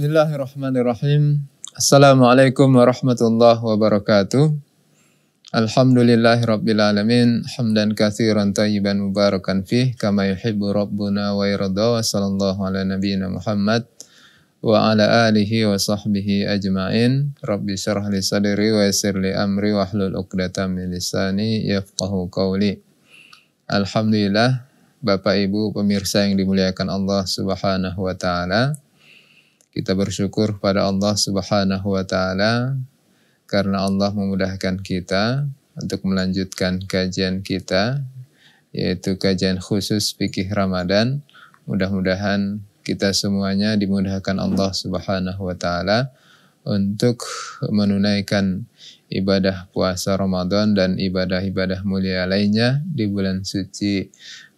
Bismillahirrahmanirrahim. Assalamualaikum warahmatullahi wabarakatuh. Alhamdulillahirrabbilalamin. Hamdan kathiran tayyiban mubarakan fih. Kama yuhibbu Rabbuna wa yirda wa sallallahu ala nabiyina Muhammad. Wa ala alihi wa sahbihi ajma'in. Rabbi syarah li sadri wa yasir li amri wa hlul uqdatan min lisani yafqahu qawli. Alhamdulillah. Bapak Ibu pemirsa yang dimuliakan Allah Subhanahu wa taala. Kita bersyukur kepada Allah Subhanahu wa taala karena Allah memudahkan kita untuk melanjutkan kajian kita yaitu kajian khusus fikih Ramadan. Mudah-mudahan kita semuanya dimudahkan Allah Subhanahu wa taala untuk menunaikan ibadah puasa Ramadan dan ibadah-ibadah mulia lainnya di bulan suci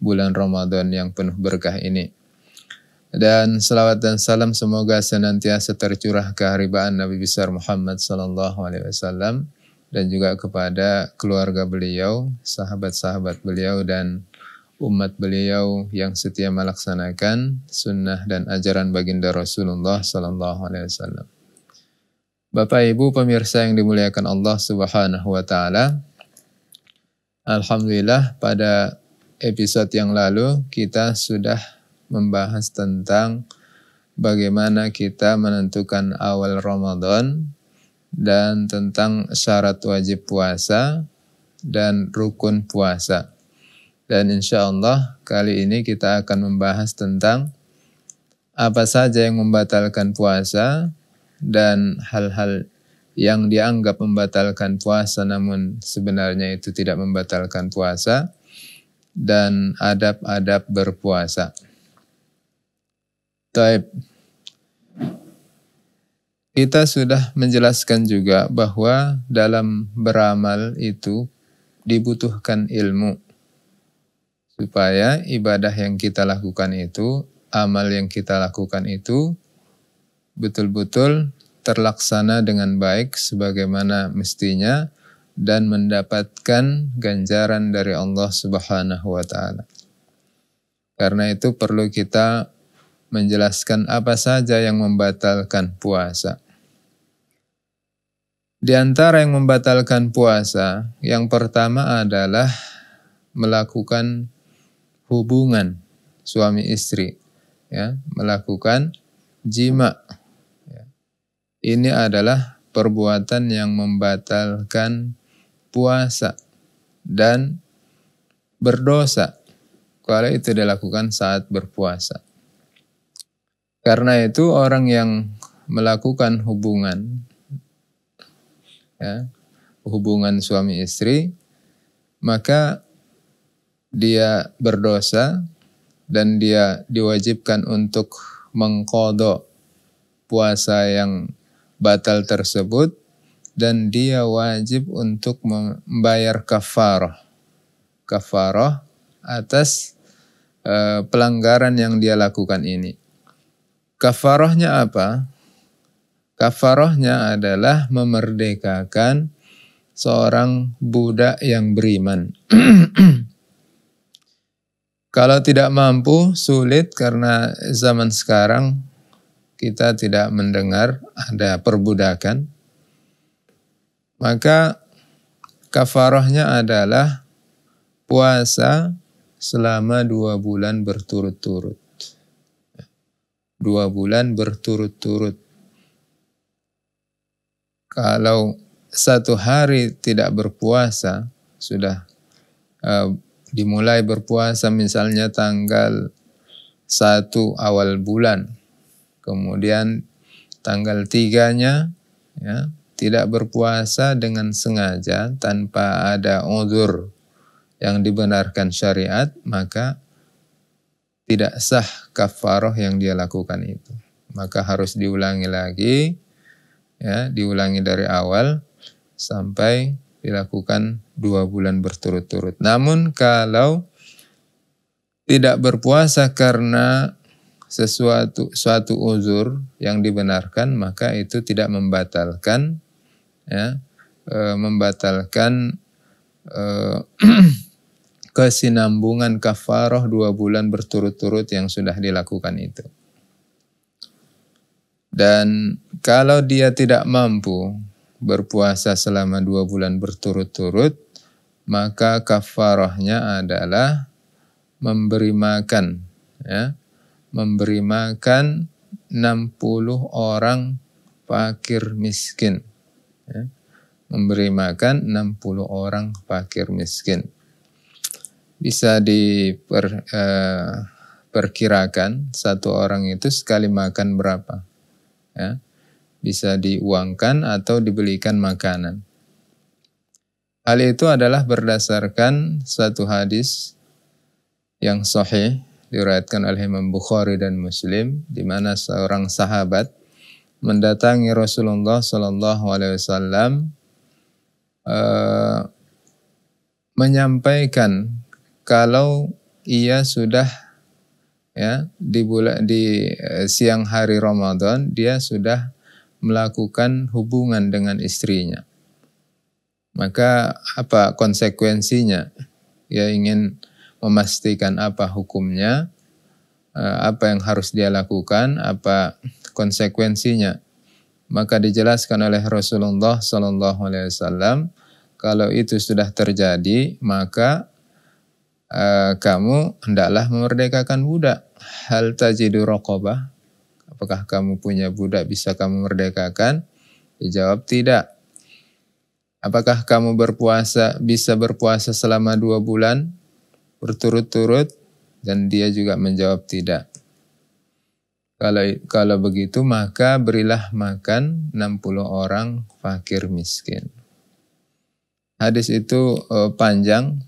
bulan Ramadan yang penuh berkah ini dan salawat dan salam semoga senantiasa tercurah keharibaan Nabi besar Muhammad Sallallahu Alaihi Wasallam dan juga kepada keluarga beliau, sahabat-sahabat beliau dan umat beliau yang setia melaksanakan sunnah dan ajaran baginda Rasulullah Sallallahu Alaihi Wasallam. Bapak Ibu pemirsa yang dimuliakan Allah Subhanahu Wa Taala, Alhamdulillah pada episode yang lalu kita sudah membahas tentang bagaimana kita menentukan awal Ramadan dan tentang syarat wajib puasa dan rukun puasa. Dan insya Allah kali ini kita akan membahas tentang apa saja yang membatalkan puasa dan hal-hal yang dianggap membatalkan puasa namun sebenarnya itu tidak membatalkan puasa dan adab-adab berpuasa. Taib. Kita sudah menjelaskan juga bahwa dalam beramal itu dibutuhkan ilmu supaya ibadah yang kita lakukan itu, amal yang kita lakukan itu betul-betul terlaksana dengan baik sebagaimana mestinya dan mendapatkan ganjaran dari Allah Subhanahu wa taala. Karena itu perlu kita menjelaskan apa saja yang membatalkan puasa. Di antara yang membatalkan puasa, yang pertama adalah melakukan hubungan suami istri, ya, melakukan jima. Ya. Ini adalah perbuatan yang membatalkan puasa dan berdosa kalau itu dilakukan saat berpuasa. Karena itu orang yang melakukan hubungan ya, hubungan suami istri maka dia berdosa dan dia diwajibkan untuk mengkodok puasa yang batal tersebut dan dia wajib untuk membayar kafarah kafarah atas uh, pelanggaran yang dia lakukan ini Kafarohnya apa? Kafarohnya adalah memerdekakan seorang budak yang beriman. Kalau tidak mampu, sulit karena zaman sekarang kita tidak mendengar ada perbudakan. Maka kafarohnya adalah puasa selama dua bulan berturut-turut dua bulan berturut-turut. Kalau satu hari tidak berpuasa, sudah uh, dimulai berpuasa misalnya tanggal satu awal bulan, kemudian tanggal tiganya ya, tidak berpuasa dengan sengaja tanpa ada udur yang dibenarkan syariat, maka tidak sah kafaroh yang dia lakukan itu. Maka harus diulangi lagi, ya, diulangi dari awal sampai dilakukan dua bulan berturut-turut. Namun kalau tidak berpuasa karena sesuatu suatu uzur yang dibenarkan maka itu tidak membatalkan ya e, membatalkan e, kesinambungan kafaroh dua bulan berturut-turut yang sudah dilakukan itu. Dan kalau dia tidak mampu berpuasa selama dua bulan berturut-turut, maka kafarohnya adalah memberi makan, ya, memberi makan 60 orang fakir miskin. Ya. Memberi makan 60 orang fakir miskin bisa diper eh, satu orang itu sekali makan berapa ya bisa diuangkan atau dibelikan makanan hal itu adalah berdasarkan satu hadis yang sahih diriwayatkan oleh Imam Bukhari dan Muslim di mana seorang sahabat mendatangi Rasulullah Shallallahu Alaihi Wasallam eh, menyampaikan kalau ia sudah ya di bulan di eh, siang hari Ramadan dia sudah melakukan hubungan dengan istrinya. Maka apa konsekuensinya? Ya ingin memastikan apa hukumnya, eh, apa yang harus dia lakukan, apa konsekuensinya. Maka dijelaskan oleh Rasulullah Shallallahu Alaihi Wasallam, kalau itu sudah terjadi, maka Eh, kamu hendaklah memerdekakan budak. Hal tajidu rokobah. Apakah kamu punya budak bisa kamu merdekakan? Dijawab tidak. Apakah kamu berpuasa bisa berpuasa selama dua bulan berturut-turut? Dan dia juga menjawab tidak. Kalau kalau begitu maka berilah makan 60 orang fakir miskin. Hadis itu eh, panjang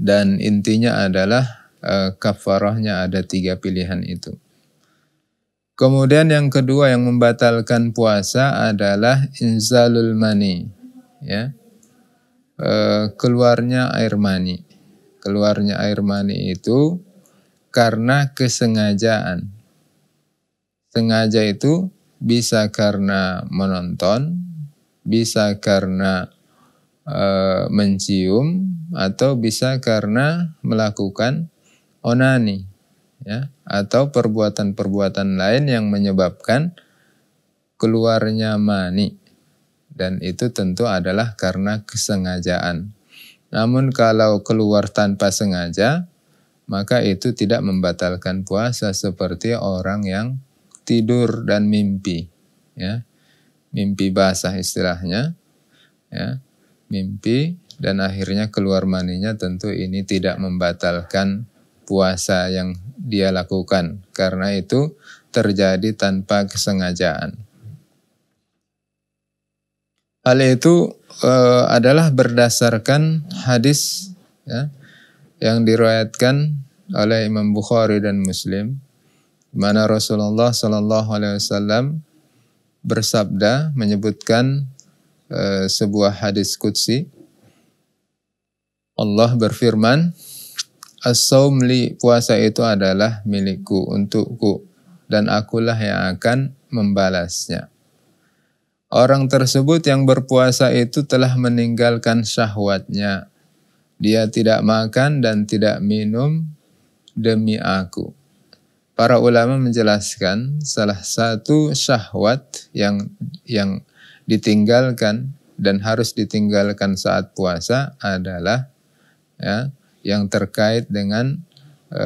dan intinya adalah e, kafarahnya ada tiga pilihan itu. Kemudian yang kedua yang membatalkan puasa adalah inzalul mani, ya e, keluarnya air mani, keluarnya air mani itu karena kesengajaan. Sengaja itu bisa karena menonton, bisa karena e, mencium, atau bisa karena melakukan onani ya atau perbuatan-perbuatan lain yang menyebabkan keluarnya mani dan itu tentu adalah karena kesengajaan. Namun kalau keluar tanpa sengaja maka itu tidak membatalkan puasa seperti orang yang tidur dan mimpi ya. Mimpi basah istilahnya ya. Mimpi dan akhirnya keluar maninya tentu ini tidak membatalkan puasa yang dia lakukan karena itu terjadi tanpa kesengajaan. Hal itu e, adalah berdasarkan hadis ya, yang diriwayatkan oleh Imam Bukhari dan Muslim, mana Rasulullah Shallallahu Alaihi Wasallam bersabda menyebutkan e, sebuah hadis kudsi Allah berfirman, As-saum puasa itu adalah milikku untukku dan akulah yang akan membalasnya. Orang tersebut yang berpuasa itu telah meninggalkan syahwatnya. Dia tidak makan dan tidak minum demi aku. Para ulama menjelaskan salah satu syahwat yang yang ditinggalkan dan harus ditinggalkan saat puasa adalah ya yang terkait dengan e,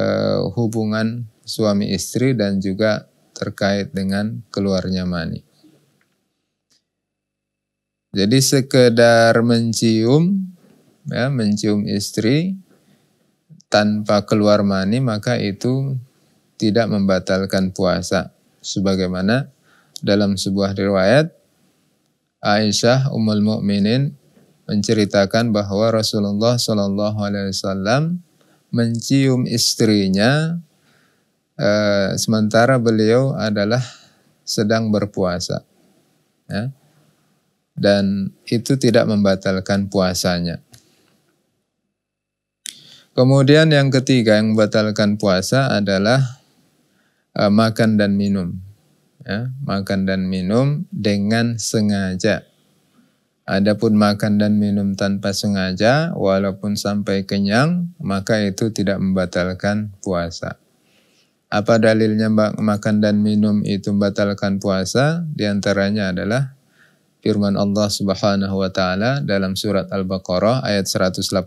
hubungan suami istri dan juga terkait dengan keluarnya mani. Jadi sekedar mencium ya mencium istri tanpa keluar mani maka itu tidak membatalkan puasa sebagaimana dalam sebuah riwayat Aisyah Ummul Mukminin menceritakan bahwa Rasulullah Shallallahu Alaihi Wasallam mencium istrinya e, sementara beliau adalah sedang berpuasa ya. dan itu tidak membatalkan puasanya. Kemudian yang ketiga yang membatalkan puasa adalah e, makan dan minum, ya, makan dan minum dengan sengaja Adapun makan dan minum tanpa sengaja, walaupun sampai kenyang, maka itu tidak membatalkan puasa. Apa dalilnya makan dan minum itu membatalkan puasa? Di antaranya adalah firman Allah Subhanahu wa taala dalam surat Al-Baqarah ayat 187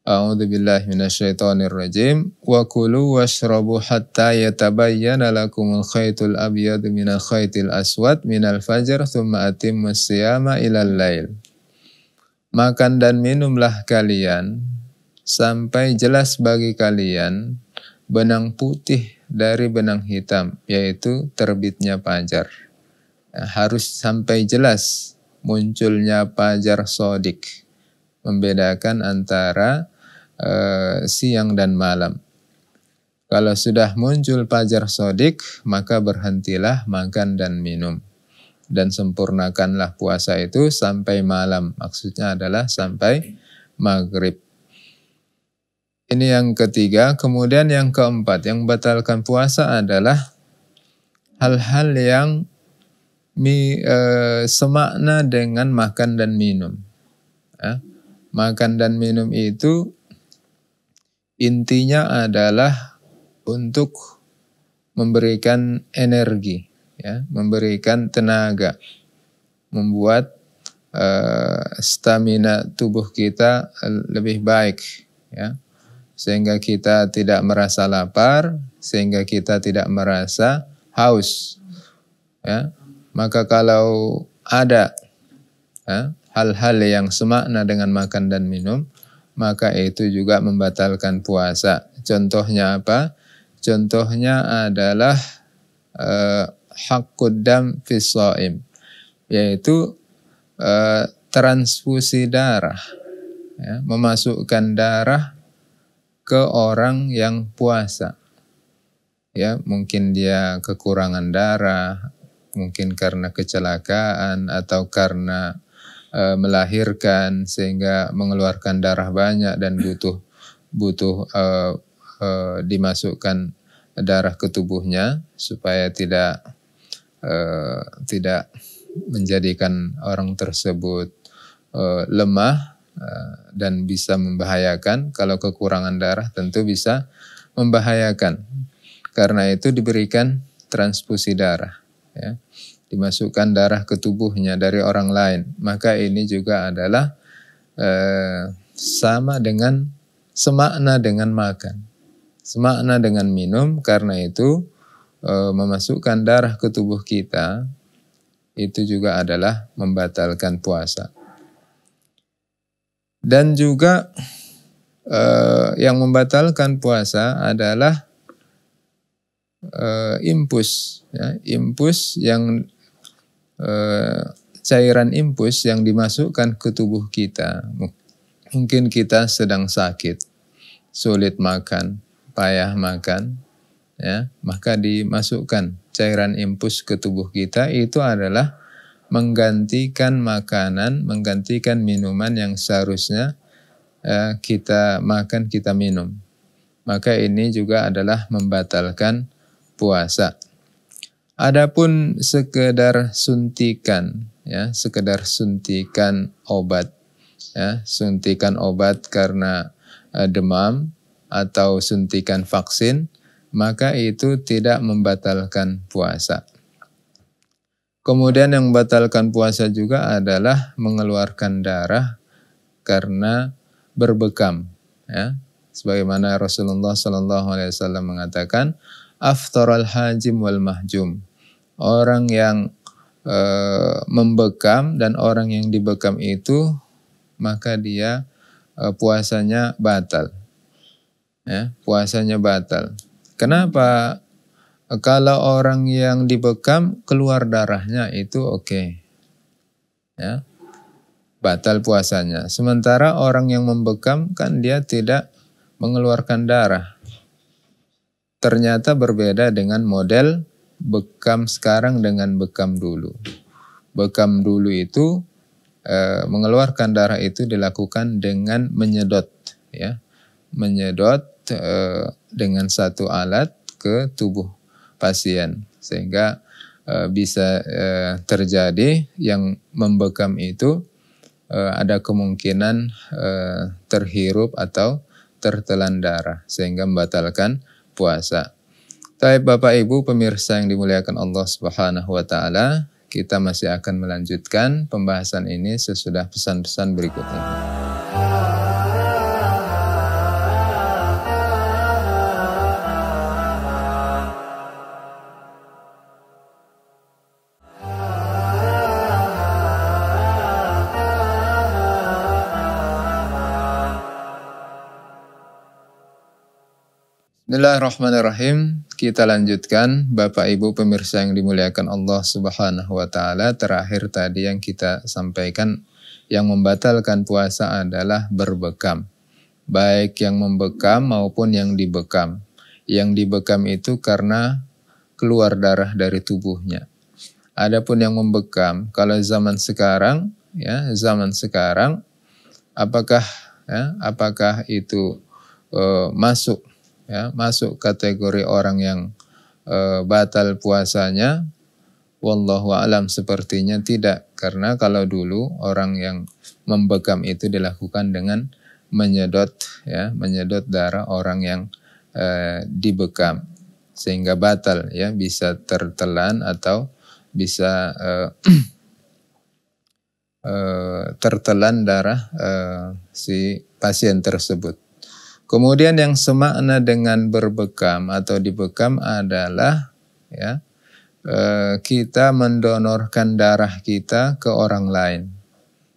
A'udzu billahi minasyaitonir rajim. Wa kulu washrabu hatta yatabayyana lakumul khaitul abyad minal khaitil aswad minal fajr thumma atimmus siyama ilal lail. Makan dan minumlah kalian sampai jelas bagi kalian benang putih dari benang hitam yaitu terbitnya fajar. harus sampai jelas munculnya fajar sodik membedakan antara e, siang dan malam. Kalau sudah muncul pajar sodik, maka berhentilah makan dan minum. Dan sempurnakanlah puasa itu sampai malam. Maksudnya adalah sampai maghrib. Ini yang ketiga. Kemudian yang keempat, yang batalkan puasa adalah hal-hal yang eh, semakna dengan makan dan minum makan dan minum itu intinya adalah untuk memberikan energi, ya, memberikan tenaga, membuat uh, stamina tubuh kita lebih baik, ya, sehingga kita tidak merasa lapar, sehingga kita tidak merasa haus, ya. Maka kalau ada ya, hal-hal yang semakna dengan makan dan minum, maka itu juga membatalkan puasa. Contohnya apa? Contohnya adalah eh, hakudam fisoim, yaitu eh, transfusi darah, ya, memasukkan darah ke orang yang puasa. Ya, mungkin dia kekurangan darah, mungkin karena kecelakaan atau karena e, melahirkan sehingga mengeluarkan darah banyak dan butuh butuh e, e, dimasukkan darah ke tubuhnya supaya tidak e, tidak menjadikan orang tersebut e, lemah e, dan bisa membahayakan kalau kekurangan darah tentu bisa membahayakan karena itu diberikan transfusi darah ya dimasukkan darah ke tubuhnya dari orang lain, maka ini juga adalah e, sama dengan semakna dengan makan, semakna dengan minum. Karena itu e, memasukkan darah ke tubuh kita itu juga adalah membatalkan puasa. Dan juga e, yang membatalkan puasa adalah uh, impus, ya, impus yang Eh, cairan impus yang dimasukkan ke tubuh kita. Mungkin kita sedang sakit, sulit makan, payah makan, ya, maka dimasukkan cairan impus ke tubuh kita itu adalah menggantikan makanan, menggantikan minuman yang seharusnya eh, kita makan, kita minum. Maka ini juga adalah membatalkan puasa. Adapun sekedar suntikan, ya, sekedar suntikan obat, ya, suntikan obat karena uh, demam atau suntikan vaksin, maka itu tidak membatalkan puasa. Kemudian yang membatalkan puasa juga adalah mengeluarkan darah karena berbekam, ya. Sebagaimana Rasulullah Shallallahu Alaihi Wasallam mengatakan, al hajim wal mahjum." orang yang e, membekam dan orang yang dibekam itu maka dia e, puasanya batal. Ya, puasanya batal. Kenapa? Kalau orang yang dibekam keluar darahnya itu oke. Okay. Ya. Batal puasanya. Sementara orang yang membekam kan dia tidak mengeluarkan darah. Ternyata berbeda dengan model bekam sekarang dengan bekam dulu. Bekam dulu itu e, mengeluarkan darah itu dilakukan dengan menyedot, ya, menyedot e, dengan satu alat ke tubuh pasien sehingga e, bisa e, terjadi yang membekam itu e, ada kemungkinan e, terhirup atau tertelan darah sehingga membatalkan puasa. Taib Bapak Ibu pemirsa yang dimuliakan Allah Subhanahu wa taala, kita masih akan melanjutkan pembahasan ini sesudah pesan-pesan berikut ini. Bismillahirrahmanirrahim. Kita lanjutkan Bapak Ibu pemirsa yang dimuliakan Allah Subhanahu wa taala. Terakhir tadi yang kita sampaikan yang membatalkan puasa adalah berbekam. Baik yang membekam maupun yang dibekam. Yang dibekam itu karena keluar darah dari tubuhnya. Adapun yang membekam, kalau zaman sekarang, ya zaman sekarang, apakah ya, apakah itu e, masuk ya masuk kategori orang yang e, batal puasanya wallahu alam sepertinya tidak karena kalau dulu orang yang membekam itu dilakukan dengan menyedot ya menyedot darah orang yang e, dibekam sehingga batal ya bisa tertelan atau bisa e, e, tertelan darah e, si pasien tersebut Kemudian yang semakna dengan berbekam atau dibekam adalah ya eh, kita mendonorkan darah kita ke orang lain.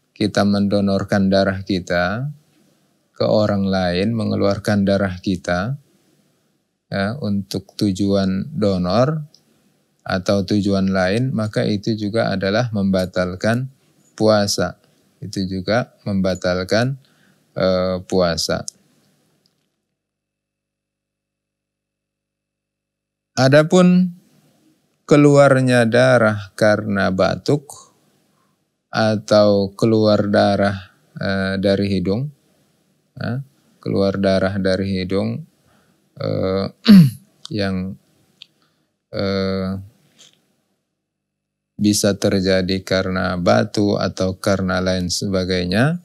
Kita mendonorkan darah kita ke orang lain, mengeluarkan darah kita ya, untuk tujuan donor atau tujuan lain, maka itu juga adalah membatalkan puasa. Itu juga membatalkan uh, puasa. Adapun keluarnya darah karena batuk atau keluar darah e, dari hidung, eh, keluar darah dari hidung e, yang e, bisa terjadi karena batu atau karena lain sebagainya,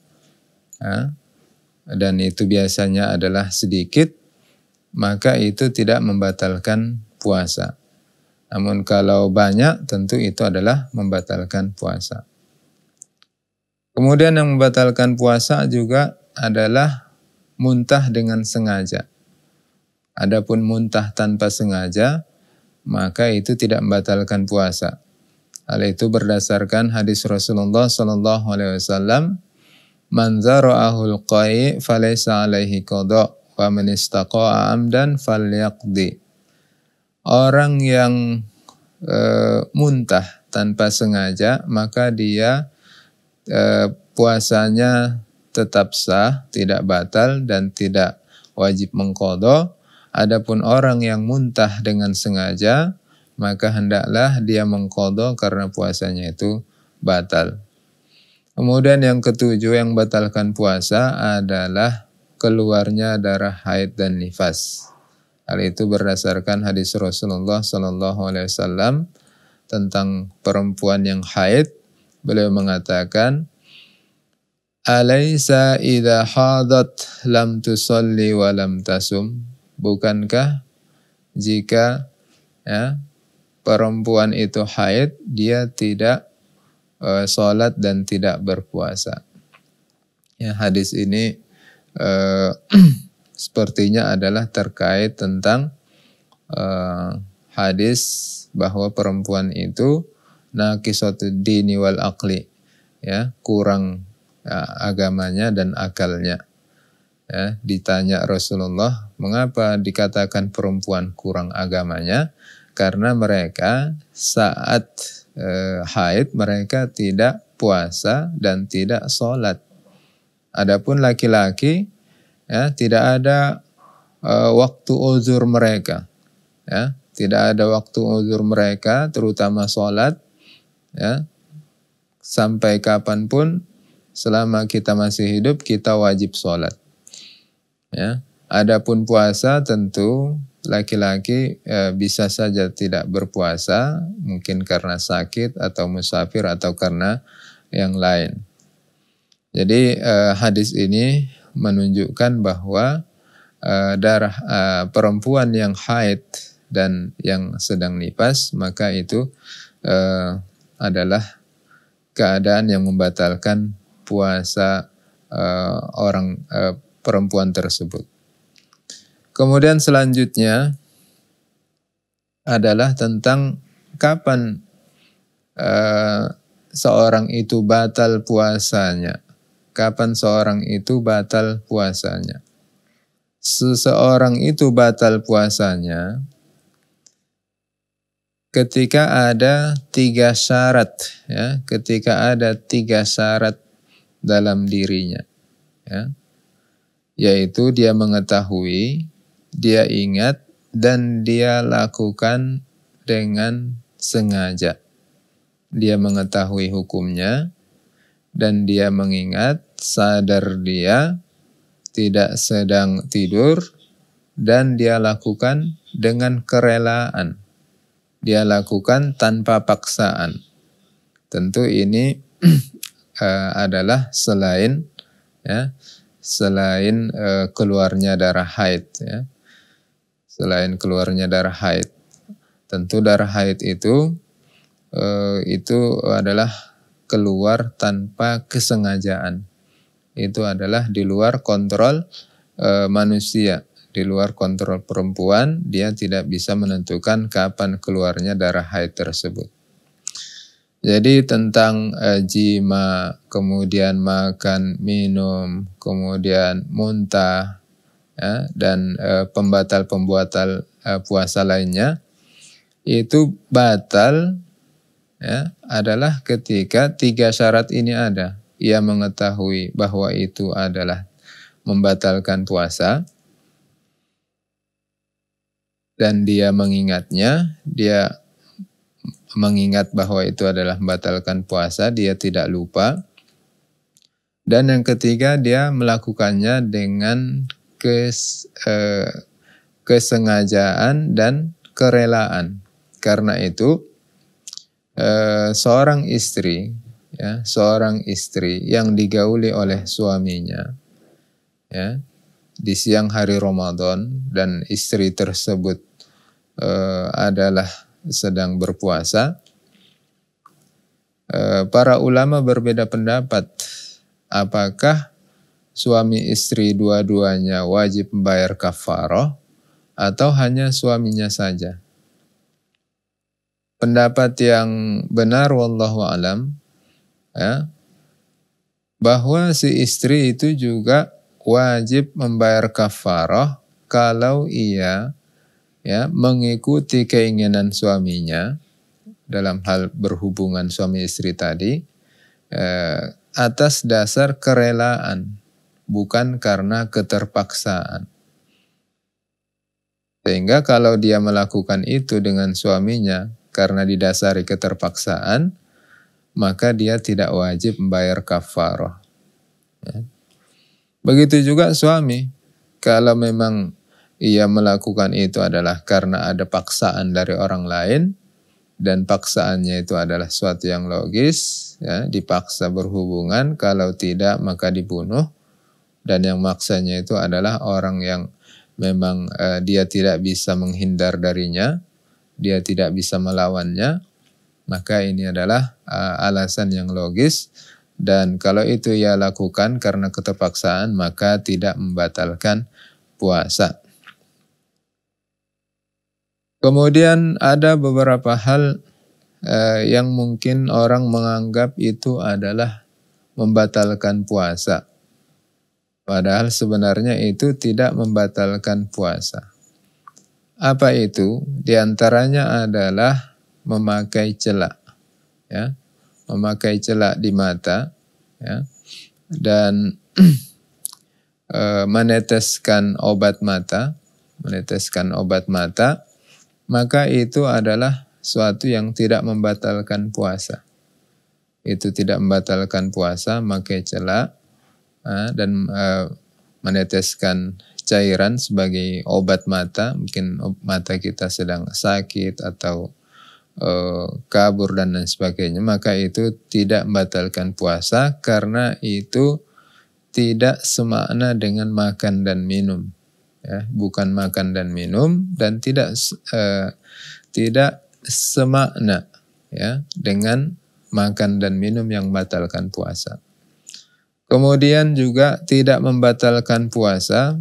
dan itu biasanya adalah sedikit, maka itu tidak membatalkan puasa. Namun kalau banyak tentu itu adalah membatalkan puasa. Kemudian yang membatalkan puasa juga adalah muntah dengan sengaja. Adapun muntah tanpa sengaja, maka itu tidak membatalkan puasa. Hal itu berdasarkan hadis Rasulullah Sallallahu Alaihi Wasallam, "Man zara'ahul qai' falaysa alaihi qada' wa man istaqa'a amdan falyaqdi." orang yang e, muntah tanpa sengaja maka dia e, puasanya tetap sah, tidak batal dan tidak wajib mengkodo. Adapun orang yang muntah dengan sengaja, maka hendaklah dia mengkodo karena puasanya itu batal. Kemudian yang ketujuh yang batalkan puasa adalah keluarnya darah haid dan nifas. Hal itu berdasarkan hadis Rasulullah Sallallahu Alaihi Wasallam tentang perempuan yang haid. Beliau mengatakan, Alaysa idha hadat lam tusalli wa lam tasum. Bukankah jika ya, perempuan itu haid, dia tidak e, sholat dan tidak berpuasa. Ya, hadis ini e, sepertinya adalah terkait tentang uh, hadis bahwa perempuan itu nakisatu dini wal akli ya kurang ya, agamanya dan akalnya ya, ditanya Rasulullah mengapa dikatakan perempuan kurang agamanya karena mereka saat e, haid mereka tidak puasa dan tidak sholat adapun laki-laki ya tidak ada uh, waktu uzur mereka ya tidak ada waktu uzur mereka terutama sholat ya sampai kapanpun selama kita masih hidup kita wajib sholat ya adapun puasa tentu laki-laki e, bisa saja tidak berpuasa mungkin karena sakit atau musafir atau karena yang lain jadi e, hadis ini menunjukkan bahwa uh, darah uh, perempuan yang haid dan yang sedang nipas maka itu uh, adalah keadaan yang membatalkan puasa uh, orang uh, perempuan tersebut. Kemudian selanjutnya adalah tentang kapan uh, seorang itu batal puasanya kapan seorang itu batal puasanya. Seseorang itu batal puasanya ketika ada tiga syarat, ya, ketika ada tiga syarat dalam dirinya, ya, yaitu dia mengetahui, dia ingat, dan dia lakukan dengan sengaja. Dia mengetahui hukumnya, dan dia mengingat, sadar dia tidak sedang tidur dan dia lakukan dengan kerelaan. Dia lakukan tanpa paksaan. Tentu ini eh, adalah selain ya selain uh, keluarnya darah haid ya. Selain keluarnya darah haid. Tentu darah haid itu uh, itu adalah keluar tanpa kesengajaan itu adalah di luar kontrol e, manusia, di luar kontrol perempuan, dia tidak bisa menentukan kapan keluarnya darah haid tersebut. Jadi tentang e, jima, kemudian makan, minum, kemudian muntah, ya, dan e, eh, pembatal pembuatan e, puasa lainnya itu batal ya, adalah ketika tiga syarat ini ada ia mengetahui bahwa itu adalah membatalkan puasa dan dia mengingatnya, dia mengingat bahwa itu adalah membatalkan puasa, dia tidak lupa. Dan yang ketiga, dia melakukannya dengan kes, eh, kesengajaan dan kerelaan. Karena itu, eh, seorang istri ya seorang istri yang digauli oleh suaminya ya di siang hari Ramadan dan istri tersebut e, adalah sedang berpuasa e, para ulama berbeda pendapat apakah suami istri dua-duanya wajib membayar kafaroh atau hanya suaminya saja pendapat yang benar wallahu alam ya, bahwa si istri itu juga wajib membayar kafarah kalau ia ya mengikuti keinginan suaminya dalam hal berhubungan suami istri tadi eh, atas dasar kerelaan bukan karena keterpaksaan. Sehingga kalau dia melakukan itu dengan suaminya karena didasari keterpaksaan, maka dia tidak wajib membayar kafarah. Ya. Begitu juga suami, kalau memang ia melakukan itu adalah karena ada paksaan dari orang lain dan paksaannya itu adalah suatu yang logis, ya, dipaksa berhubungan, kalau tidak maka dibunuh dan yang maksanya itu adalah orang yang memang uh, dia tidak bisa menghindar darinya, dia tidak bisa melawannya, maka ini adalah uh, alasan yang logis dan kalau itu ia lakukan karena keterpaksaan maka tidak membatalkan puasa. Kemudian ada beberapa hal eh, yang mungkin orang menganggap itu adalah membatalkan puasa. Padahal sebenarnya itu tidak membatalkan puasa. Apa itu? Di antaranya adalah memakai celak, ya, memakai celak di mata, ya, dan eh, meneteskan obat mata, meneteskan obat mata, maka itu adalah suatu yang tidak membatalkan puasa. Itu tidak membatalkan puasa, memakai celak dan eh, meneteskan cairan sebagai obat mata, mungkin mata kita sedang sakit atau Eh, kabur dan lain sebagainya, maka itu tidak membatalkan puasa karena itu tidak semakna dengan makan dan minum, ya, bukan makan dan minum dan tidak eh, tidak semakna ya dengan makan dan minum yang membatalkan puasa. Kemudian juga tidak membatalkan puasa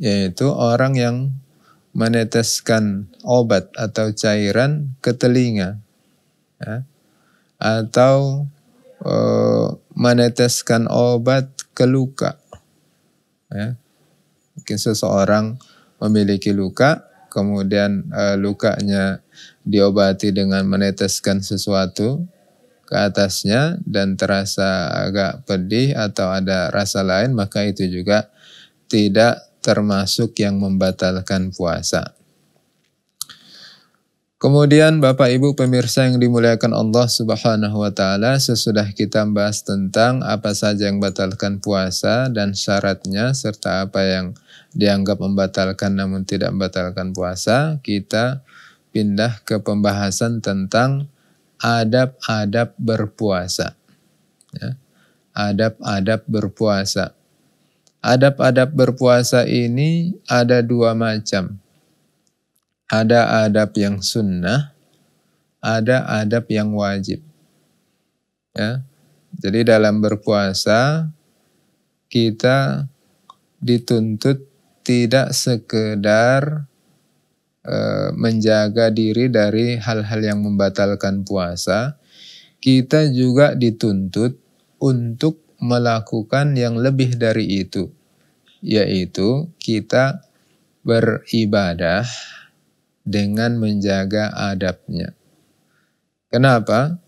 yaitu orang yang meneteskan obat atau cairan ke telinga ya. atau e, meneteskan obat ke luka ya. mungkin seseorang memiliki luka kemudian e, lukanya diobati dengan meneteskan sesuatu ke atasnya dan terasa agak pedih atau ada rasa lain maka itu juga tidak termasuk yang membatalkan puasa. Kemudian Bapak Ibu pemirsa yang dimuliakan Allah Subhanahu wa taala, sesudah kita membahas tentang apa saja yang membatalkan puasa dan syaratnya serta apa yang dianggap membatalkan namun tidak membatalkan puasa, kita pindah ke pembahasan tentang adab-adab berpuasa. Ya. Adab-adab berpuasa. Adab-adab berpuasa ini ada dua macam. Ada adab yang sunnah, ada adab yang wajib. Ya. Jadi dalam berpuasa kita dituntut tidak sekedar e, menjaga diri dari hal-hal yang membatalkan puasa. Kita juga dituntut untuk melakukan yang lebih dari itu, yaitu kita beribadah dengan menjaga adabnya. Kenapa?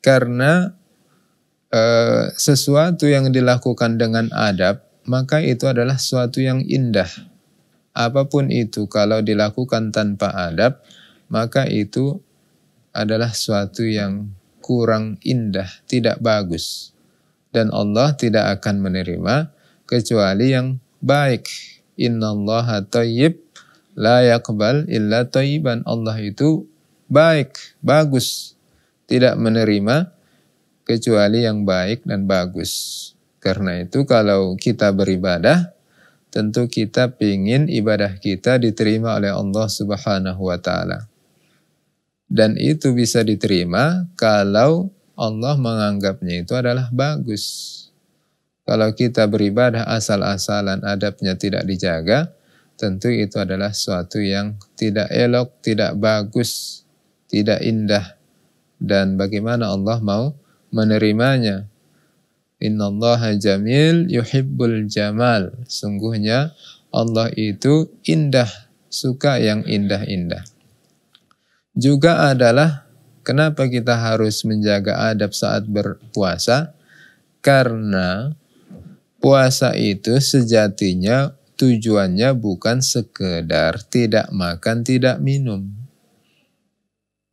Karena e, sesuatu yang dilakukan dengan adab, maka itu adalah sesuatu yang indah. Apapun itu, kalau dilakukan tanpa adab, maka itu adalah sesuatu yang kurang indah, tidak bagus dan Allah tidak akan menerima kecuali yang baik. Inna Allah tayyib la yakbal illa tayyiban. Allah itu baik, bagus. Tidak menerima kecuali yang baik dan bagus. Karena itu kalau kita beribadah, tentu kita ingin ibadah kita diterima oleh Allah Subhanahu wa taala. Dan itu bisa diterima kalau Allah menganggapnya itu adalah bagus. Kalau kita beribadah asal-asalan adabnya tidak dijaga, tentu itu adalah suatu yang tidak elok, tidak bagus, tidak indah. Dan bagaimana Allah mau menerimanya? Inna Allah jamil yuhibbul jamal. Sungguhnya Allah itu indah, suka yang indah-indah. Juga adalah Kenapa kita harus menjaga adab saat berpuasa? Karena puasa itu sejatinya tujuannya bukan sekedar tidak makan, tidak minum.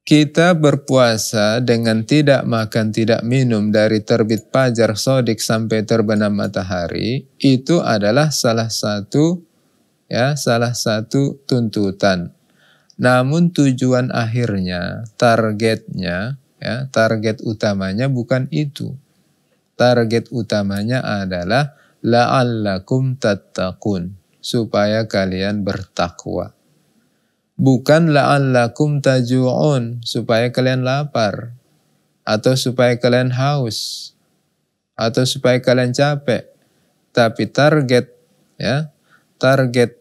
Kita berpuasa dengan tidak makan, tidak minum dari terbit pajar sodik sampai terbenam matahari, itu adalah salah satu ya salah satu tuntutan namun tujuan akhirnya, targetnya, ya, target utamanya bukan itu. Target utamanya adalah la'allakum tattaqun, supaya kalian bertakwa. Bukan la'allakum taju'un, supaya kalian lapar atau supaya kalian haus atau supaya kalian capek. Tapi target ya, target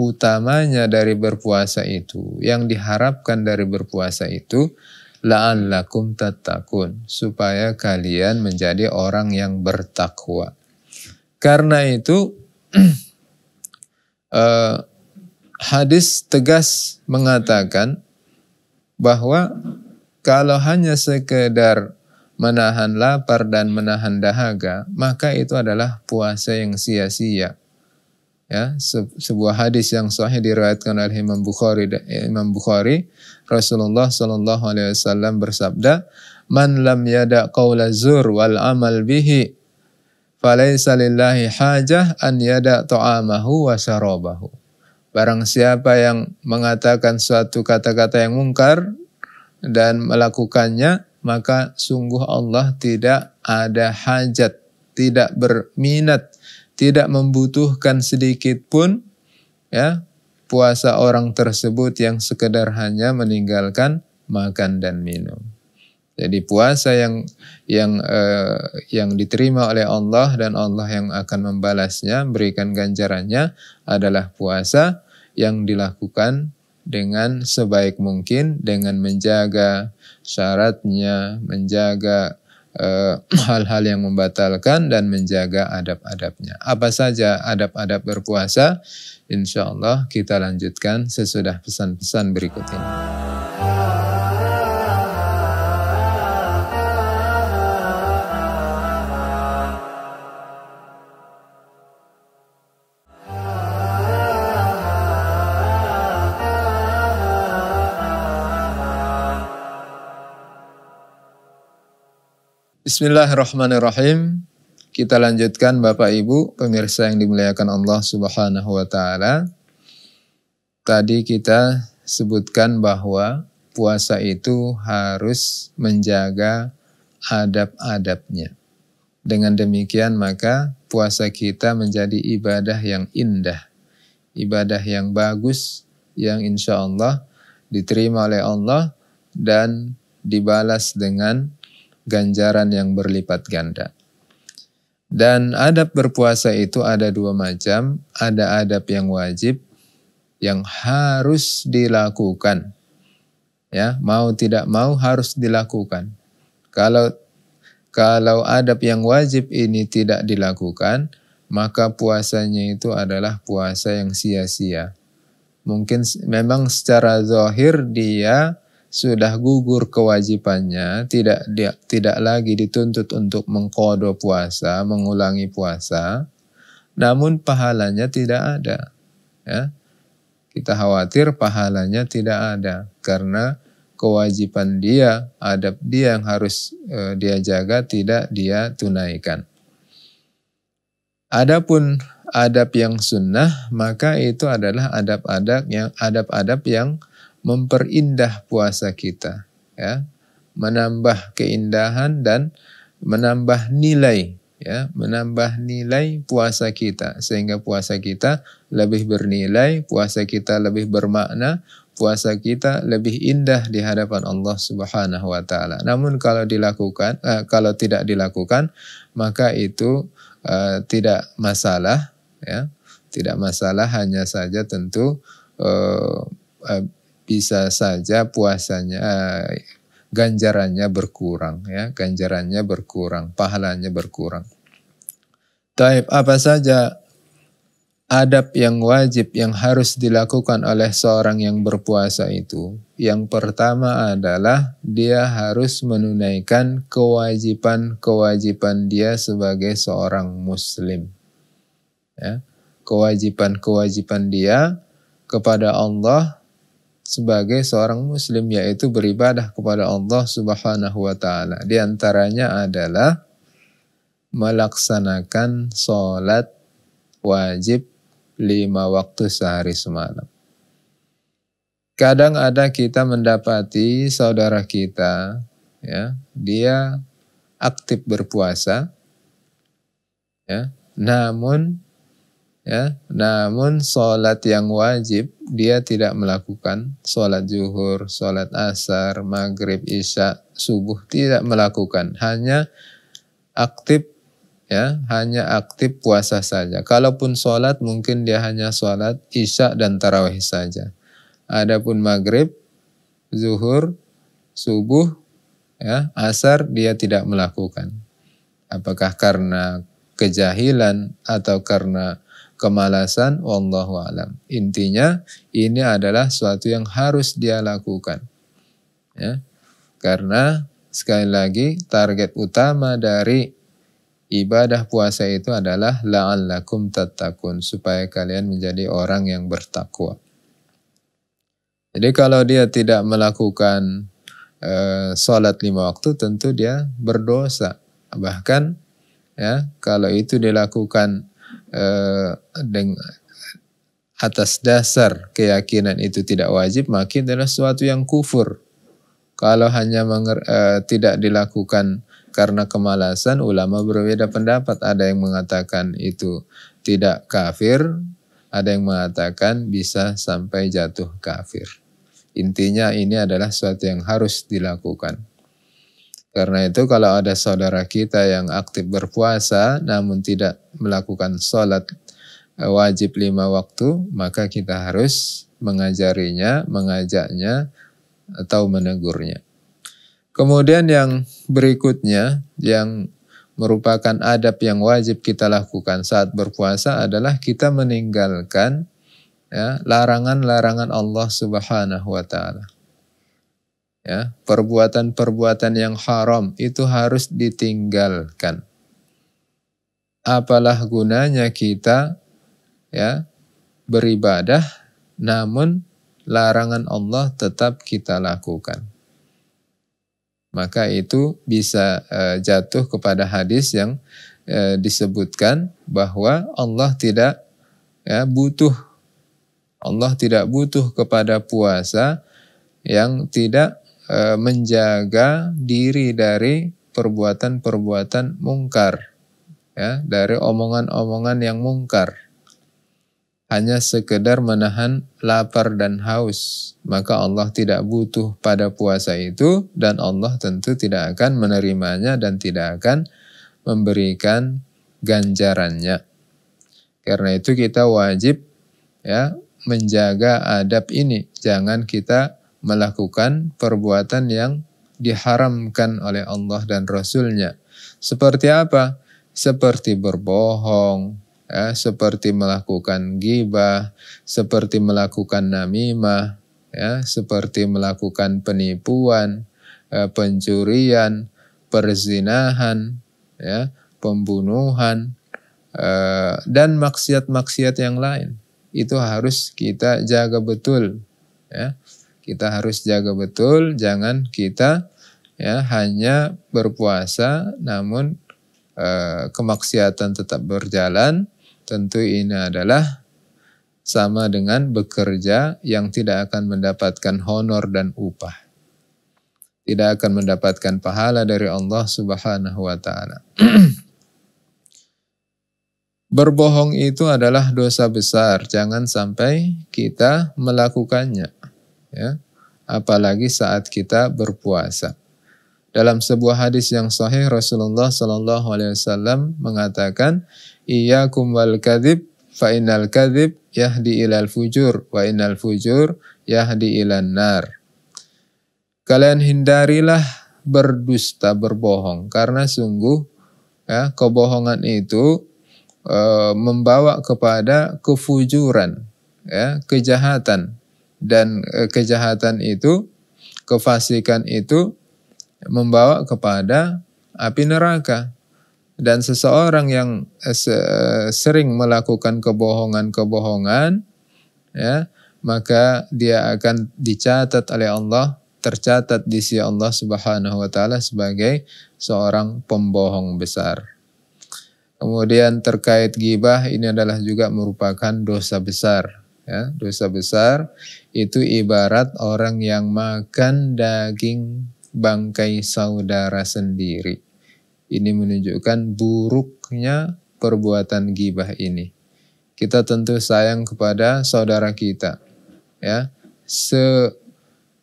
utamanya dari berpuasa itu, yang diharapkan dari berpuasa itu la'allakum tatakun, supaya kalian menjadi orang yang bertakwa. Karena itu eh, hadis tegas mengatakan bahwa kalau hanya sekedar menahan lapar dan menahan dahaga, maka itu adalah puasa yang sia-sia ya se sebuah hadis yang sahih diriwayatkan oleh Imam Bukhari eh, Imam Bukhari Rasulullah Shallallahu alaihi wasallam bersabda man lam yada qaula zur wal amal bihi falaisa lillahi hajah an yada ta'amahu wa syarabahu barang siapa yang mengatakan suatu kata-kata yang mungkar dan melakukannya maka sungguh Allah tidak ada hajat tidak berminat tidak membutuhkan sedikit pun ya puasa orang tersebut yang sekedar hanya meninggalkan makan dan minum. Jadi puasa yang yang eh, yang diterima oleh Allah dan Allah yang akan membalasnya, berikan ganjarannya adalah puasa yang dilakukan dengan sebaik mungkin dengan menjaga syaratnya, menjaga Eh, hal-hal yang membatalkan dan menjaga adab-adabnya. Apa saja adab-adab berpuasa? Insya Allah kita lanjutkan sesudah pesan-pesan berikut ini. Bismillahirrahmanirrahim. Kita lanjutkan Bapak Ibu pemirsa yang dimuliakan Allah Subhanahu wa taala. Tadi kita sebutkan bahwa puasa itu harus menjaga adab-adabnya. Dengan demikian maka puasa kita menjadi ibadah yang indah, ibadah yang bagus yang insya Allah diterima oleh Allah dan dibalas dengan ganjaran yang berlipat ganda. Dan adab berpuasa itu ada dua macam, ada adab yang wajib yang harus dilakukan. Ya, mau tidak mau harus dilakukan. Kalau kalau adab yang wajib ini tidak dilakukan, maka puasanya itu adalah puasa yang sia-sia. Mungkin memang secara zahir dia sudah gugur kewajibannya, tidak dia, tidak lagi dituntut untuk mengkodo puasa, mengulangi puasa, namun pahalanya tidak ada. Ya. Kita khawatir pahalanya tidak ada karena kewajiban dia, adab dia yang harus e, dia jaga tidak dia tunaikan. Adapun adab yang sunnah, maka itu adalah adab-adab yang adab-adab yang memperindah puasa kita, ya, menambah keindahan dan menambah nilai, ya, menambah nilai puasa kita sehingga puasa kita lebih bernilai, puasa kita lebih bermakna, puasa kita lebih indah di hadapan Allah Subhanahu wa taala. Namun kalau dilakukan eh, kalau tidak dilakukan maka itu eh, tidak masalah ya. Tidak masalah hanya saja tentu eh, eh bisa saja puasanya eh, ganjarannya berkurang ya, ganjarannya berkurang, pahalanya berkurang. Taib apa saja adab yang wajib yang harus dilakukan oleh seorang yang berpuasa itu? Yang pertama adalah dia harus menunaikan kewajiban-kewajiban dia sebagai seorang muslim. Ya. Kewajiban-kewajiban dia kepada Allah sebagai seorang muslim yaitu beribadah kepada Allah Subhanahu wa taala. Di antaranya adalah melaksanakan sholat wajib lima waktu sehari semalam. Kadang ada kita mendapati saudara kita, ya, dia aktif berpuasa, ya, namun Ya, namun sholat yang wajib dia tidak melakukan sholat zuhur, sholat asar, maghrib, isya, subuh tidak melakukan. Hanya aktif ya hanya aktif puasa saja. Kalaupun sholat mungkin dia hanya sholat isya dan tarawih saja. Adapun maghrib, zuhur, subuh, ya asar dia tidak melakukan. Apakah karena kejahilan atau karena kemalasan wallahu alam. Intinya ini adalah suatu yang harus dia lakukan. Ya. Karena sekali lagi target utama dari ibadah puasa itu adalah la'allakum tattaqun supaya kalian menjadi orang yang bertakwa. Jadi kalau dia tidak melakukan e, sholat lima waktu tentu dia berdosa. Bahkan ya kalau itu dilakukan Eh, dengan atas dasar keyakinan itu tidak wajib maka adalah suatu yang kufur. Kalau hanya menger, e, tidak dilakukan karena kemalasan ulama berbeda pendapat. Ada yang mengatakan itu tidak kafir, ada yang mengatakan bisa sampai jatuh kafir. Intinya ini adalah suatu yang harus dilakukan. Karena itu kalau ada saudara kita yang aktif berpuasa namun tidak melakukan sholat eh, wajib lima waktu, maka kita harus mengajarinya, mengajaknya, atau menegurnya. Kemudian yang berikutnya yang merupakan adab yang wajib kita lakukan saat berpuasa adalah kita meninggalkan ya, larangan-larangan ya, Allah Subhanahu wa taala ya perbuatan-perbuatan yang haram itu harus ditinggalkan apalah gunanya kita ya beribadah namun larangan Allah tetap kita lakukan maka itu bisa e, jatuh kepada hadis yang e, disebutkan bahwa Allah tidak ya butuh Allah tidak butuh kepada puasa yang tidak e, menjaga diri dari perbuatan-perbuatan mungkar ya dari omongan-omongan yang mungkar hanya sekedar menahan lapar dan haus maka Allah tidak butuh pada puasa itu dan Allah tentu tidak akan menerimanya dan tidak akan memberikan ganjarannya karena itu kita wajib ya menjaga adab ini jangan kita melakukan perbuatan yang diharamkan oleh Allah dan Rasulnya. Seperti apa? Seperti berbohong, ya, seperti melakukan gibah, seperti melakukan namimah, ya, seperti melakukan penipuan, ya, pencurian, perzinahan, ya, pembunuhan, ya, dan maksiat-maksiat yang lain. Itu harus kita jaga betul. Ya kita harus jaga betul jangan kita ya hanya berpuasa namun e, kemaksiatan tetap berjalan tentu ini adalah sama dengan bekerja yang tidak akan mendapatkan honor dan upah tidak akan mendapatkan pahala dari Allah Subhanahu wa taala Berbohong itu adalah dosa besar, jangan sampai kita melakukannya ya apalagi saat kita berpuasa. Dalam sebuah hadis yang sahih Rasulullah Shallallahu alaihi wasallam mengatakan, iya kumal kadib, fa inal kadib yahdi ilal fujur wa inal fujur yahdi ilan nar." Kalian hindarilah berdusta, berbohong karena sungguh ya, kebohongan itu e, membawa kepada kefujuran, ya, kejahatan, dan eh, kejahatan itu, kefasikan itu membawa kepada api neraka. Dan seseorang yang eh, eh, sering melakukan kebohongan-kebohongan, ya, maka dia akan dicatat oleh Allah, tercatat di sisi Allah Subhanahu wa taala sebagai seorang pembohong besar. Kemudian terkait gibah ini adalah juga merupakan dosa besar Ya, dosa besar itu ibarat orang yang makan daging bangkai saudara sendiri. Ini menunjukkan buruknya perbuatan gibah ini. Kita tentu sayang kepada saudara kita. Ya, se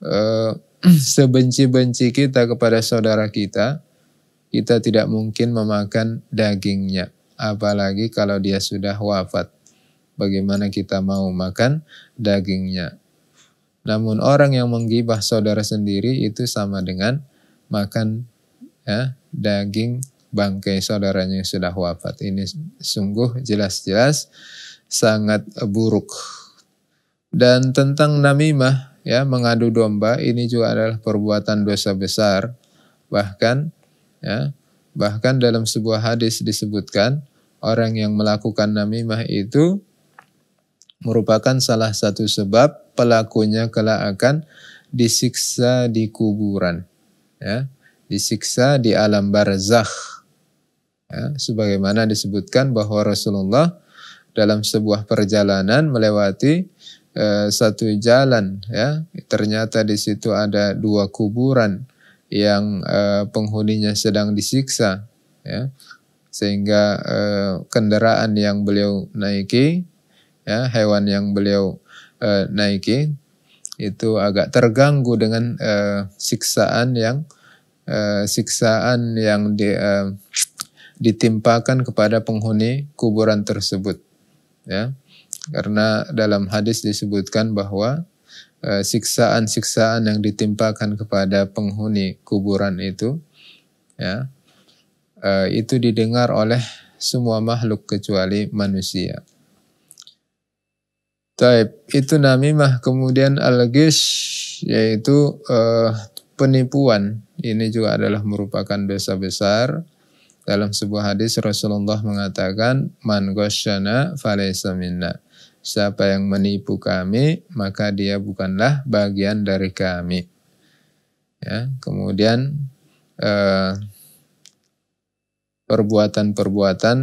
uh, sebenci-benci kita kepada saudara kita, kita tidak mungkin memakan dagingnya, apalagi kalau dia sudah wafat bagaimana kita mau makan dagingnya. Namun orang yang menggibah saudara sendiri itu sama dengan makan ya, daging bangkai saudaranya yang sudah wafat. Ini sungguh jelas-jelas sangat buruk. Dan tentang namimah ya mengadu domba ini juga adalah perbuatan dosa besar. Bahkan ya bahkan dalam sebuah hadis disebutkan orang yang melakukan namimah itu merupakan salah satu sebab pelakunya kelak akan disiksa di kuburan. Ya, disiksa di alam barzakh. Ya, sebagaimana disebutkan bahwa Rasulullah dalam sebuah perjalanan melewati e, satu jalan ya ternyata di situ ada dua kuburan yang e, penghuninya sedang disiksa ya sehingga e, kendaraan yang beliau naiki ya hewan yang beliau uh, naiki itu agak terganggu dengan uh, siksaan yang uh, siksaan yang di, uh, ditimpakan kepada penghuni kuburan tersebut ya karena dalam hadis disebutkan bahwa siksaan-siksaan yang ditimpakan kepada penghuni kuburan itu ya itu didengar oleh semua makhluk kecuali manusia Taib itu namimah kemudian al yaitu uh, penipuan ini juga adalah merupakan dosa besar dalam sebuah hadis Rasulullah mengatakan man ghasyana falaysa minna siapa yang menipu kami maka dia bukanlah bagian dari kami ya kemudian perbuatan eh, perbuatan-perbuatan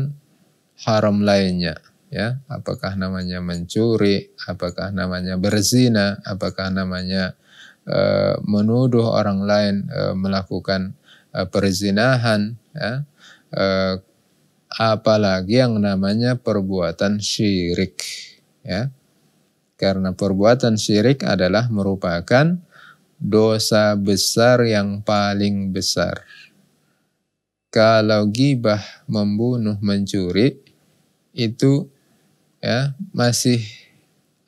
haram lainnya ya apakah namanya mencuri apakah namanya berzina apakah namanya e, menuduh orang lain e, melakukan e, perzinahan ya e, apalagi yang namanya perbuatan syirik ya karena perbuatan syirik adalah merupakan dosa besar yang paling besar kalau gibah membunuh mencuri itu ya masih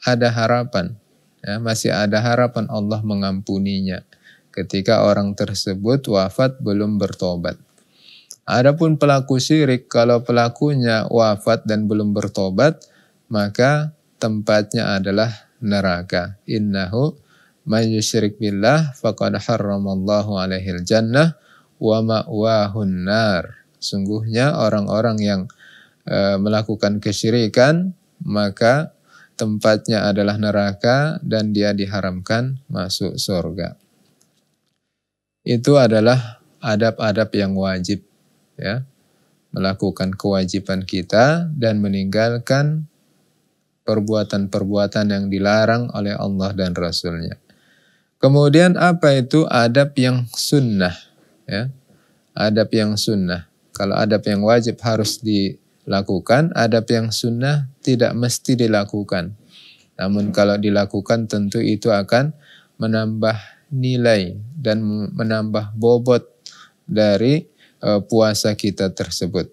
ada harapan ya masih ada harapan Allah mengampuninya ketika orang tersebut wafat belum bertobat adapun pelaku syirik kalau pelakunya wafat dan belum bertobat maka tempatnya adalah neraka innahu may yusyrik billah faqad harramallahu alaihil jannah wa ma'wahun nar sungguhnya orang-orang yang eh, melakukan kesyirikan maka tempatnya adalah neraka dan dia diharamkan masuk surga. Itu adalah adab-adab yang wajib ya. Melakukan kewajiban kita dan meninggalkan perbuatan-perbuatan yang dilarang oleh Allah dan Rasulnya. Kemudian apa itu adab yang sunnah? Ya. Adab yang sunnah. Kalau adab yang wajib harus dilakukan, adab yang sunnah tidak mesti dilakukan. Namun kalau dilakukan tentu itu akan menambah nilai dan menambah bobot dari e, puasa kita tersebut.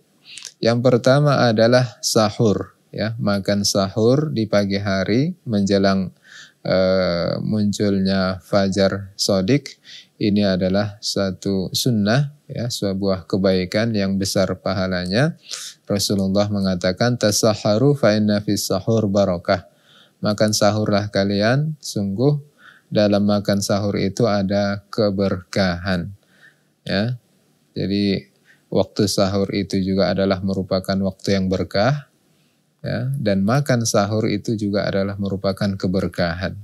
Yang pertama adalah sahur, ya makan sahur di pagi hari menjelang e, munculnya fajar sodik. Ini adalah satu sunnah, ya sebuah kebaikan yang besar pahalanya Rasulullah mengatakan tasaharu fa inna fis sahur barokah. Makan sahurlah kalian, sungguh dalam makan sahur itu ada keberkahan. Ya. Jadi waktu sahur itu juga adalah merupakan waktu yang berkah. Ya, dan makan sahur itu juga adalah merupakan keberkahan.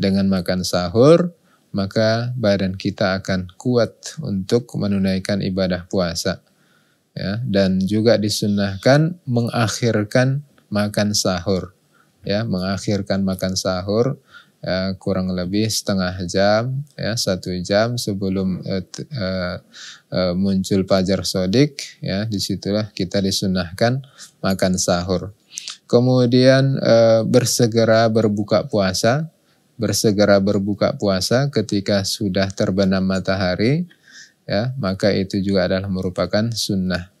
Dengan makan sahur, maka badan kita akan kuat untuk menunaikan ibadah puasa ya dan juga disunahkan mengakhirkan makan sahur ya mengakhirkan makan sahur ya, kurang lebih setengah jam ya satu jam sebelum uh, uh, uh, muncul fajar sodik ya disitulah kita disunahkan makan sahur kemudian uh, bersegera berbuka puasa bersegera berbuka puasa ketika sudah terbenam matahari ya maka itu juga adalah merupakan sunnah.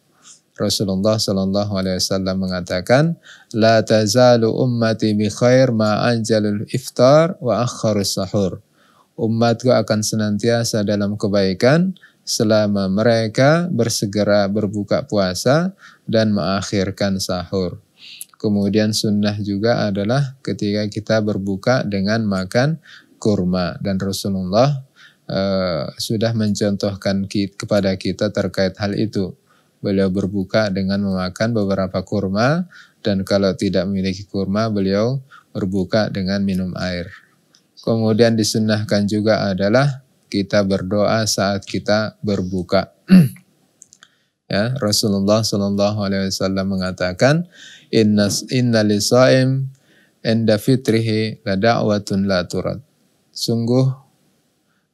Rasulullah Shallallahu Alaihi Wasallam mengatakan, لا تزال أمتي بخير ما أنزل الإفطار وأخر السحور. Umatku akan senantiasa dalam kebaikan selama mereka bersegera berbuka puasa dan mengakhirkan sahur. Kemudian sunnah juga adalah ketika kita berbuka dengan makan kurma dan Rasulullah Eh, sudah mencontohkan kita, kepada kita terkait hal itu. Beliau berbuka dengan memakan beberapa kurma dan kalau tidak memiliki kurma beliau berbuka dengan minum air. Kemudian disunahkan juga adalah kita berdoa saat kita berbuka. ya, Rasulullah Shallallahu Alaihi Wasallam mengatakan, Inna inna lisaim inda fitrihi la da'watun la turad. Sungguh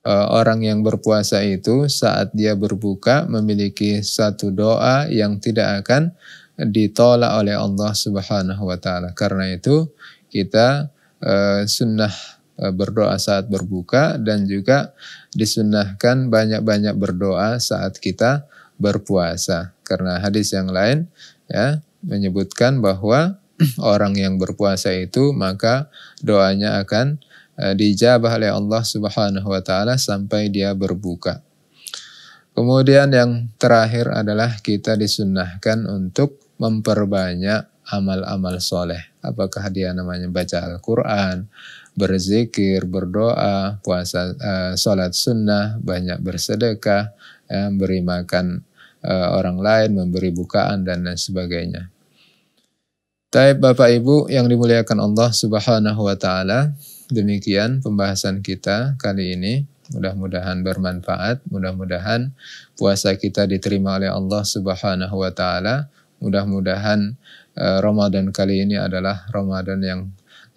Eh, orang yang berpuasa itu saat dia berbuka memiliki satu doa yang tidak akan ditolak oleh Allah Subhanahu wa taala. Karena itu kita eh, sunnah eh, berdoa saat berbuka dan juga disunnahkan banyak-banyak berdoa saat kita berpuasa. Karena hadis yang lain ya menyebutkan bahwa orang yang berpuasa itu maka doanya akan Eh, dijabah oleh Allah Subhanahu wa taala sampai dia berbuka. Kemudian yang terakhir adalah kita disunnahkan untuk memperbanyak amal-amal soleh. Apakah dia namanya baca Al-Quran, berzikir, berdoa, puasa, uh, sholat sunnah, banyak bersedekah, ya, beri makan eh, orang lain, memberi bukaan, dan lain sebagainya. Taib Bapak Ibu yang dimuliakan Allah Subhanahu wa Ta'ala, Demikian pembahasan kita kali ini. Mudah-mudahan bermanfaat, mudah-mudahan puasa kita diterima oleh Allah Subhanahu wa taala. Mudah-mudahan uh, Ramadan kali ini adalah Ramadan yang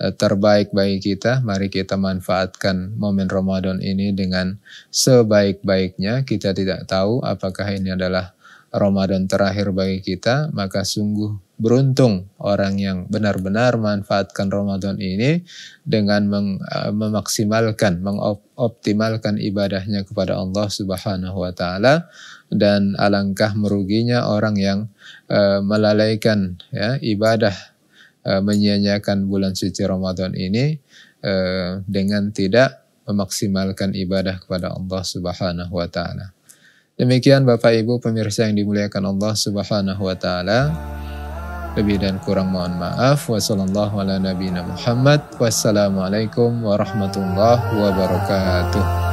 eh, terbaik bagi kita. Mari kita manfaatkan momen Ramadan ini dengan sebaik-baiknya. Kita tidak tahu apakah ini adalah Ramadan terakhir bagi kita, maka sungguh beruntung orang yang benar-benar manfaatkan Ramadan ini dengan eh, memaksimalkan, mengoptimalkan ibadahnya kepada Allah Subhanahu wa taala dan alangkah meruginya orang yang eh, melalaikan ya ibadah uh, menyia-nyiakan bulan suci Ramadan ini dengan tidak memaksimalkan ibadah kepada Allah Subhanahu wa taala. Demikian Bapak Ibu pemirsa yang dimuliakan Allah Subhanahu wa taala. Lebih dan kurang mohon maaf. Wassalamualaikum warahmatullahi wabarakatuh.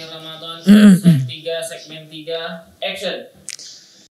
Ramadan segmen 3 segmen 3 action